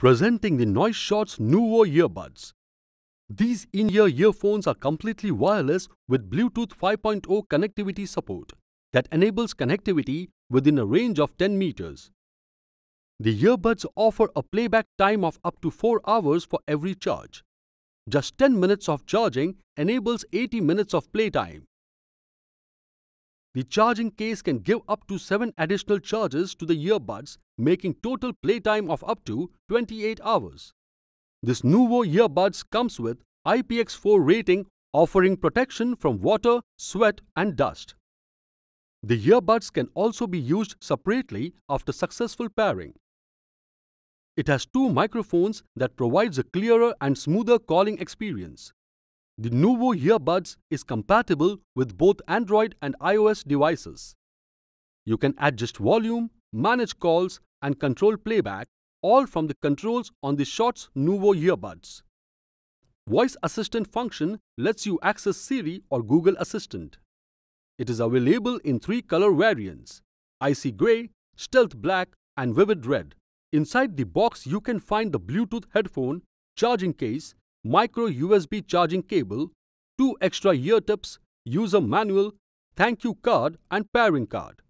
presenting the Noise Shot's Nuvo earbuds. These in-ear earphones are completely wireless with Bluetooth 5.0 connectivity support that enables connectivity within a range of 10 meters. The earbuds offer a playback time of up to 4 hours for every charge. Just 10 minutes of charging enables 80 minutes of playtime. The charging case can give up to 7 additional charges to the earbuds, making total playtime of up to 28 hours. This Nuvo earbuds comes with IPX4 rating offering protection from water, sweat and dust. The earbuds can also be used separately after successful pairing. It has two microphones that provides a clearer and smoother calling experience. The Nuvo earbuds is compatible with both Android and iOS devices. You can adjust volume, manage calls, and control playback, all from the controls on the Shorts Nuvo earbuds. Voice Assistant function lets you access Siri or Google Assistant. It is available in three color variants, icy gray, stealth black, and vivid red. Inside the box, you can find the Bluetooth headphone, charging case, micro USB charging cable, two extra ear tips, user manual, thank you card and pairing card.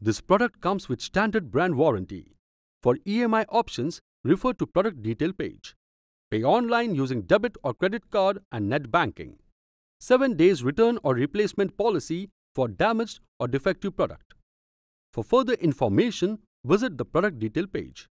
This product comes with standard brand warranty. For EMI options, refer to product detail page. Pay online using debit or credit card and net banking. 7 days return or replacement policy for damaged or defective product. For further information, visit the product detail page.